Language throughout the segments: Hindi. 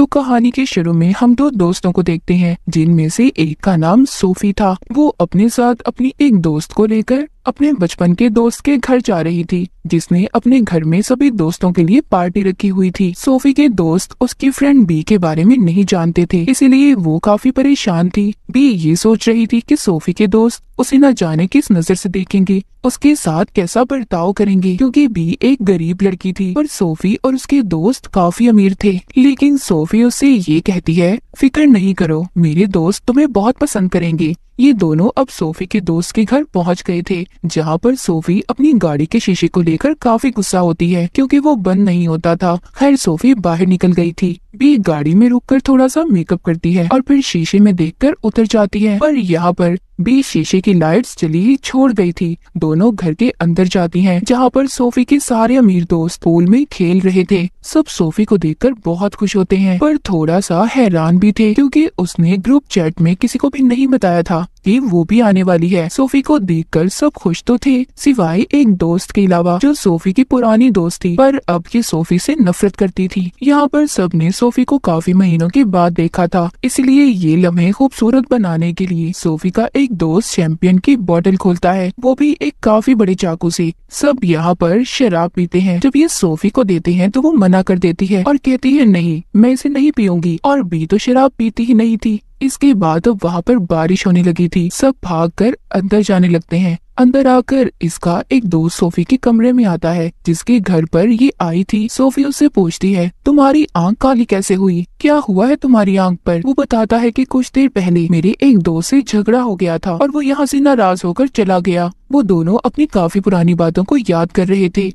तो कहानी के शुरू में हम दो दोस्तों को देखते हैं जिनमें से एक का नाम सोफी था वो अपने साथ अपनी एक दोस्त को लेकर अपने बचपन के दोस्त के घर जा रही थी जिसने अपने घर में सभी दोस्तों के लिए पार्टी रखी हुई थी सोफी के दोस्त उसकी फ्रेंड बी के बारे में नहीं जानते थे इसीलिए वो काफी परेशान थी बी ये सोच रही थी कि सोफी के दोस्त उसे न जाने किस नजर से देखेंगे उसके साथ कैसा बर्ताव करेंगे क्योंकि बी एक गरीब लड़की थी और सोफी और उसके दोस्त काफी अमीर थे लेकिन सोफी उसे ये कहती है फिक्र नहीं करो मेरे दोस्त तुम्हें बहुत पसंद करेंगे ये दोनों अब सोफी के दोस्त के घर पहुंच गए थे जहाँ पर सोफी अपनी गाड़ी के शीशे को लेकर काफी गुस्सा होती है क्योंकि वो बंद नहीं होता था खैर सोफी बाहर निकल गई थी भी गाड़ी में रुककर थोड़ा सा मेकअप करती है और फिर शीशे में देखकर उतर जाती है पर यहाँ पर बी शीशे की लाइट्स चली ही छोड़ गई थी दोनों घर के अंदर जाती हैं जहाँ पर सोफी के सारे अमीर दोस्त पूल में खेल रहे थे सब सोफी को देखकर बहुत खुश होते हैं पर थोड़ा सा हैरान भी थे क्योंकि उसने ग्रुप चैट में किसी को भी नहीं बताया था टीम वो भी आने वाली है सोफी को देखकर सब खुश तो थे सिवाय एक दोस्त के अलावा जो सोफी की पुरानी दोस्त थी पर अब ये सोफी से नफरत करती थी यहाँ पर सब ने सोफी को काफी महीनों के बाद देखा था इसलिए ये लम्हे खूबसूरत बनाने के लिए सोफी का एक दोस्त चैंपियन की बोतल खोलता है वो भी एक काफी बड़े चाकू से सब यहाँ पर शराब पीते हैं जब ये सोफी को देते हैं तो वो मना कर देती है और कहती है नहीं मैं इसे नहीं पीऊंगी और भी तो शराब पीती ही नहीं थी इसके बाद अब वहाँ पर बारिश होने लगी थी सब भाग कर अंदर जाने लगते हैं अंदर आकर इसका एक दोस्त सोफी के कमरे में आता है जिसके घर पर ये आई थी सोफी उससे पूछती है तुम्हारी आंख काली कैसे हुई क्या हुआ है तुम्हारी आंख पर वो बताता है कि कुछ देर पहले मेरे एक दोस्त से झगड़ा हो गया था और वो यहाँ से नाराज होकर चला गया वो दोनों अपनी काफी पुरानी बातों को याद कर रहे थे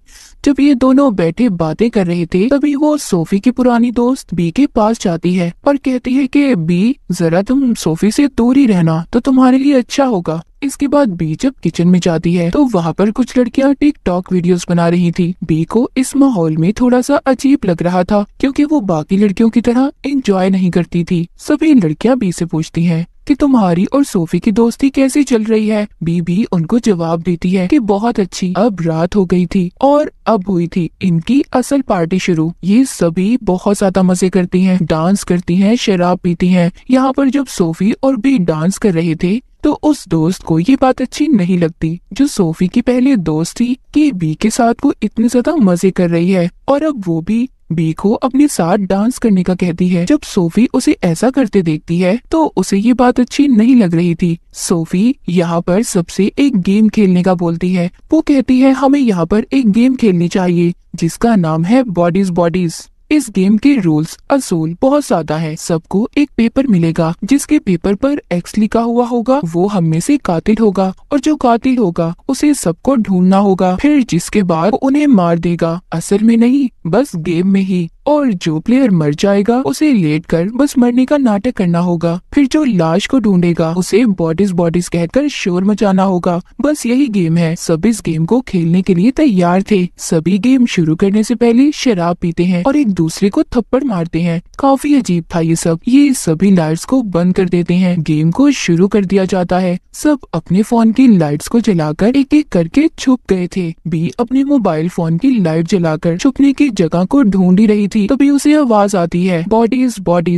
जब ये दोनों बैठे बातें कर रहे थे तभी वो सोफी की पुरानी दोस्त बी के पास जाती है और कहती है की बी जरा तुम सोफी से दूर ही रहना तो तुम्हारे लिए अच्छा होगा इसके बाद बी जब किचन में जाती है तो वहाँ पर कुछ लड़कियाँ टिकटॉक वीडियोस बना रही थी बी को इस माहौल में थोड़ा सा अजीब लग रहा था क्योंकि वो बाकी लड़कियों की तरह एंजॉय नहीं करती थी सभी लड़कियाँ बी से पूछती हैं कि तुम्हारी और सोफी की दोस्ती कैसी चल रही है बीबी उनको जवाब देती है कि बहुत अच्छी अब रात हो गई थी और अब हुई थी इनकी असल पार्टी शुरू ये सभी बहुत ज्यादा मजे करती हैं डांस करती हैं शराब पीती हैं यहाँ पर जब सोफी और बी डांस कर रहे थे तो उस दोस्त को ये बात अच्छी नहीं लगती जो सोफी की पहले दोस्त थी कि बी के साथ वो इतने ज्यादा मजे कर रही है और अब वो भी बीको अपने साथ डांस करने का कहती है जब सोफी उसे ऐसा करते देखती है तो उसे ये बात अच्छी नहीं लग रही थी सोफी यहाँ पर सबसे एक गेम खेलने का बोलती है वो कहती है हमें यहाँ पर एक गेम खेलनी चाहिए जिसका नाम है बॉडीज बॉडीज इस गेम के रूल्स असूल बहुत ज्यादा है सबको एक पेपर मिलेगा जिसके पेपर पर एक्स लिखा हुआ होगा वो हम में से कातिल होगा और जो कातिल होगा उसे सबको ढूंढना होगा फिर जिसके बाद उन्हें मार देगा असल में नहीं बस गेम में ही और जो प्लेयर मर जाएगा उसे लेट कर बस मरने का नाटक करना होगा फिर जो लाश को ढूंढेगा उसे बॉडीज बॉडीज कहकर शोर मचाना होगा बस यही गेम है सब इस गेम को खेलने के लिए तैयार थे सभी गेम शुरू करने से पहले शराब पीते हैं और एक दूसरे को थप्पड़ मारते हैं काफी अजीब था ये सब ये सभी लाइट्स को बंद कर देते हैं गेम को शुरू कर दिया जाता है सब अपने फोन की लाइट्स को जलाकर एक एक करके छुप गए थे बी अपने मोबाइल फोन की लाइट जलाकर छुपने की जगह को ढूंढ ही रही थी तभी उसे आवाज आती है बॉडीज बॉडीज